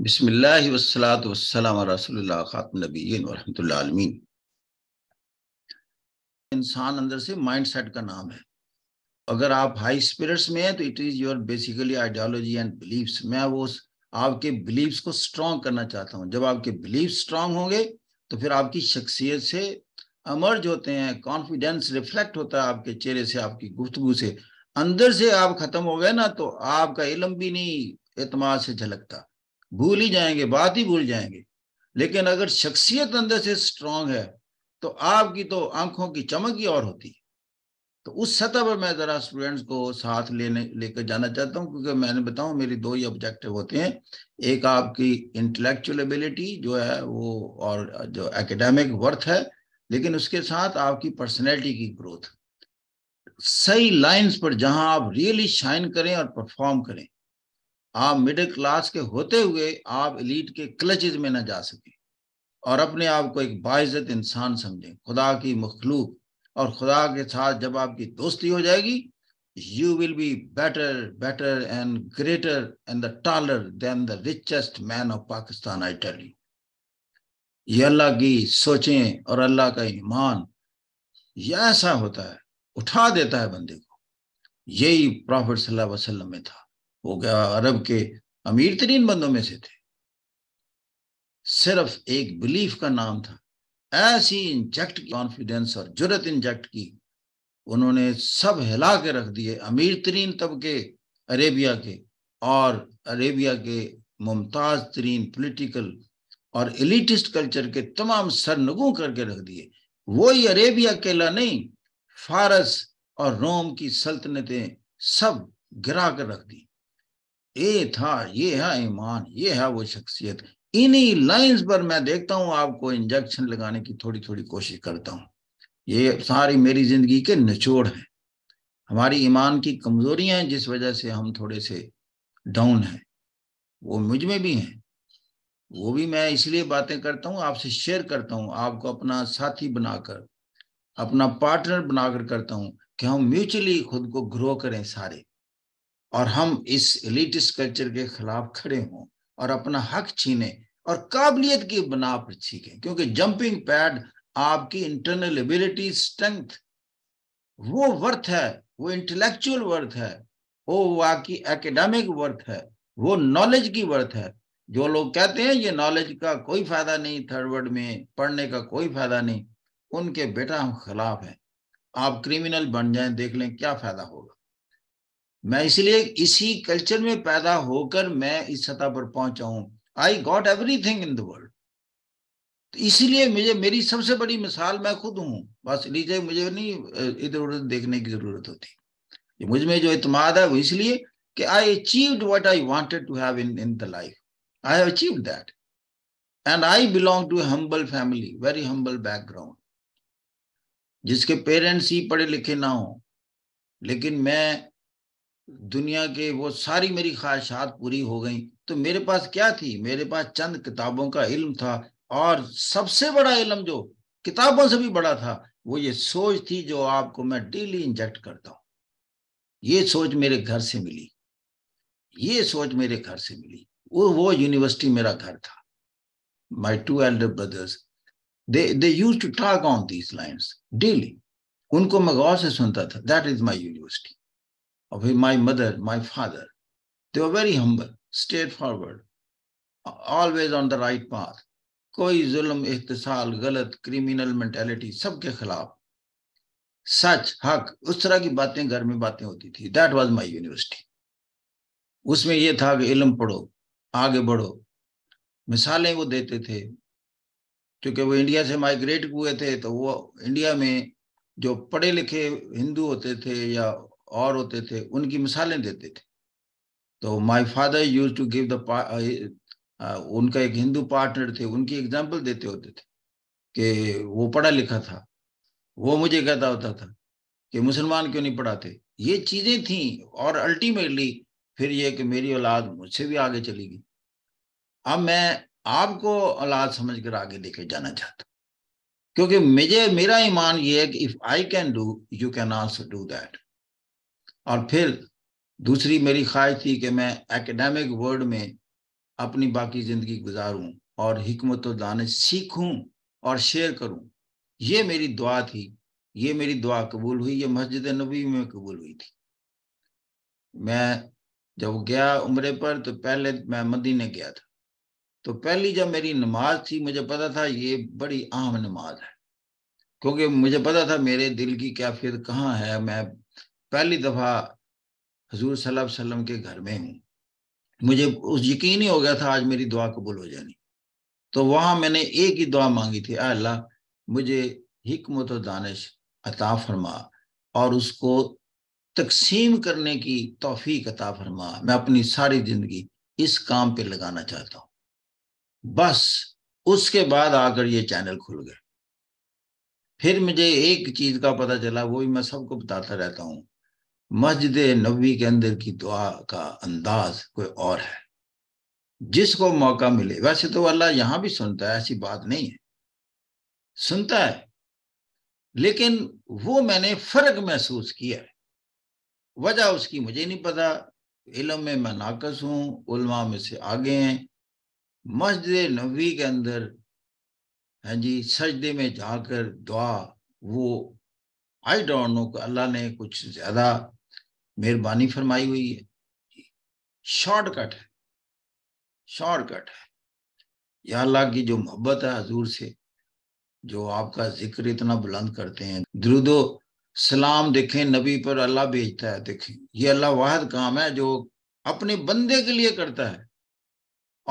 बसमिल्लात वसलम इंसान अंदर से माइंड सेट का नाम है अगर आप हाई स्पिरिट्स में हैं तो it is your basically ideology and believes मैं वो आपके बिलीव्स को स्ट्रॉन्ग करना चाहता हूँ जब आपके बिलीव्स स्ट्रांग होंगे तो फिर आपकी शख्सियत से अमर्ज होते हैं कॉन्फिडेंस रिफ्लेक्ट होता है आपके चेहरे से आपकी गुफ्तगु से अंदर से आप ख़त्म हो गए ना तो आपका इलम भी नहीं एतमाद से झलकता भूल ही जाएंगे बात ही भूल जाएंगे लेकिन अगर शख्सियत अंदर से स्ट्रांग है तो आपकी तो आंखों की चमक ही और होती है तो उस सतह पर मैं ज़रा स्टूडेंट्स को साथ लेने लेकर जाना चाहता हूँ क्योंकि मैंने बताऊ मेरी दो ही ऑब्जेक्टिव होते हैं एक आपकी इंटेलेक्चुअल एबिलिटी जो है वो और जो एकेडमिक वर्थ है लेकिन उसके साथ आपकी पर्सनैलिटी की ग्रोथ सही लाइंस पर जहां आप रियली शाइन करें और परफॉर्म करें आप मिडिल क्लास के होते हुए आप इलीट के क्लचेज में ना जा सके और अपने आप को एक बाइज़त इंसान समझें खुदा की मखलूक और खुदा के साथ जब आपकी दोस्ती हो जाएगी you will be better better and greater and the taller than the richest man of Pakistan I tell you ये अल्लाह की सोचें और अल्लाह का ईमान ये ऐसा होता है उठा देता है बंदे को यही प्रॉफिट सल्लल्लाहु अलैहि वसल्लम में था वो क्या अरब के अमीर तरीन बंदों में से थे सिर्फ एक बिलीफ का नाम था ऐसी इंजेक्ट की कॉन्फिडेंस और जरूरत इंजेक्ट की उन्होंने सब हिला के रख दिए अमीर तरीन तबके अरेबिया के और अरेबिया के मुमताज तरीन पोलिटिकल और एलिटिस्ट कल्चर के तमाम सरनगों करके रख दिए वही अरेबिया अकेला नहीं फारस और रोम की सल्तनतें सब गिरा कर रख दी ये था ये है ईमान ये है वो शख्सियत इन्हीं लाइंस पर मैं देखता हूं आपको इंजेक्शन लगाने की थोड़ी थोड़ी कोशिश करता हूं ये सारी मेरी जिंदगी के निचोड़ हैं हमारी ईमान की कमजोरियां हैं जिस वजह से हम थोड़े से डाउन हैं वो मुझ में भी हैं वो भी मैं इसलिए बातें करता हूँ आपसे शेयर करता हूँ आपको अपना साथी बनाकर अपना पार्टनर बनाकर करता हूँ कि हम म्यूचुअली खुद को ग्रो करें सारे और हम इस एलिटिस कल्चर के खिलाफ खड़े हों और अपना हक छीने और काबिलियत की बना पर छीखें क्योंकि जंपिंग पैड आपकी इंटरनल एबिलिटी स्ट्रेंथ वो वर्थ है वो इंटेलेक्चुअल वर्थ है वो आपकी एकेडमिक वर्थ है वो नॉलेज की वर्थ है जो लोग कहते हैं ये नॉलेज का कोई फायदा नहीं थर्ड वर्ड में पढ़ने का कोई फायदा नहीं उनके बेटा हम खिलाफ हैं आप क्रिमिनल बन जाएं देख लें क्या फायदा होगा मैं इसलिए इसी कल्चर में पैदा होकर मैं इस सतह पर पहुंचा हूं I got everything in the world इसीलिए मुझे मेरी सबसे बड़ी मिसाल मैं खुद हूं बस लीजिए मुझे नहीं इधर उधर देखने की जरूरत होती मुझ में जो इतमाद है वो इसलिए कि I achieve what I wanted to have in in the life I have achieve that and I belong to humble family very humble background जिसके पेरेंट्स ही पढ़े लिखे ना हो लेकिन मैं दुनिया के वो सारी मेरी ख्वाहिशात पूरी हो गई तो मेरे पास क्या थी मेरे पास चंद किताबों का इल्म था और सबसे बड़ा इल्म जो किताबों से भी बड़ा था वो ये सोच थी जो आपको मैं डेली इंजेक्ट करता हूं ये सोच मेरे घर से मिली ये सोच मेरे घर से मिली वो वो यूनिवर्सिटी मेरा घर था my two elder brothers they they use to talk on these lines daily उनको मैं गौर से सुनता था that is my university of my mother, my father. They were very humble, straightforward, always on the right path. कोई जुल्म इहतसाल गलत criminal mentality सबके खिलाफ सच हक उस तरह की बातें घर में बातें होती थी दैट वाज माय यूनिवर्सिटी उसमें यह था कि इलम पढ़ो आगे बढ़ो मिसालें वो देते थे क्योंकि वो इंडिया से माइग्रेट हुए थे तो वो इंडिया में जो पढ़े लिखे हिंदू होते थे या और होते थे उनकी मिसालें देते थे तो my father use to give the उनका एक हिंदू पार्टनर थे उनकी एग्जाम्पल देते होते थे कि वो पढ़ा लिखा था वो मुझे कहता होता था कि मुसलमान क्यों नहीं पढ़ाते ये चीज़ें थी और अल्टीमेटली फिर ये कि मेरी औलाद मुझसे भी आगे चली गई अब मैं आपको औलाद समझ कर आगे लेके जाना चाहता क्योंकि मुझे मेरा ईमान ये है कि if I can do you can also do that और फिर दूसरी मेरी ख्वाहिश थी कि मैं एकेडमिक वर्ल्ड में अपनी बाकी ज़िंदगी गुजारूं और हमत दान सीखूं और शेयर करूं ये मेरी दुआ थी ये मेरी दुआ कबूल हुई ये मस्जिद नबी में कबूल हुई थी मैं जब गया उम्र पर तो पहले मैं मदीने गया था तो पहली जब मेरी नमाज थी मुझे पता था ये बड़ी आम नमाज है क्योंकि मुझे पता था मेरे दिल की कैफियत कहाँ है मैं पहली दफ़ा हजूर सल्लल्लाहु के घर में हूँ मुझे उस यकीन ही हो गया था आज मेरी दुआ कबूल हो जानी तो वहां मैंने एक ही दुआ मांगी थी अल्लाह मुझे हिकमत और दानिश अता फरमा और उसको तकसीम करने की तोफीक अता फरमा मैं अपनी सारी ज़िंदगी इस काम पे लगाना चाहता हूँ बस उसके बाद आकर ये चैनल खुल गए फिर मुझे एक चीज़ का पता चला वो भी मैं सबको बताता रहता हूँ मस्जिद नबी के अंदर की दुआ का अंदाज कोई और है जिसको मौका मिले वैसे तो अल्लाह यहां भी सुनता है ऐसी बात नहीं है सुनता है लेकिन वो मैंने फर्क महसूस किया है वजह उसकी मुझे नहीं पता इलम में मैं नाकस हूँ उलमा में से आगे हैं मस्जिद नबी के अंदर है हाँ जी सजदे में जाकर दुआ वो आई डोंट नो अल्लाह ने कुछ ज़्यादा मेहरबानी फरमाई हुई है शॉर्टकट है शॉर्टकट है या अल्लाह की जो मोहब्बत है हजूर से जो आपका जिक्र इतना बुलंद करते हैं द्रुदो सलाम देखें नबी पर अल्लाह भेजता है देखें ये अल्लाह वाहद काम है जो अपने बंदे के लिए करता है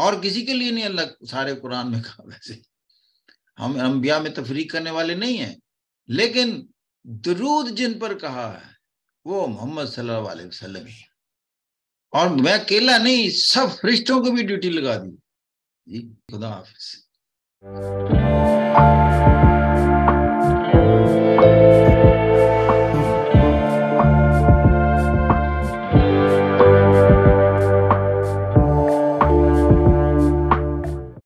और किसी के लिए नहीं अल्लाह सारे कुरान में कहा वैसे हम अम्बिया में तफरीक करने वाले नहीं है लेकिन दरूद जिन पर कहा है वो मोहम्मद सल्लाम ही और मैं अकेला नहीं सब फरिश्तों को भी ड्यूटी लगा दी खुदा हाफिज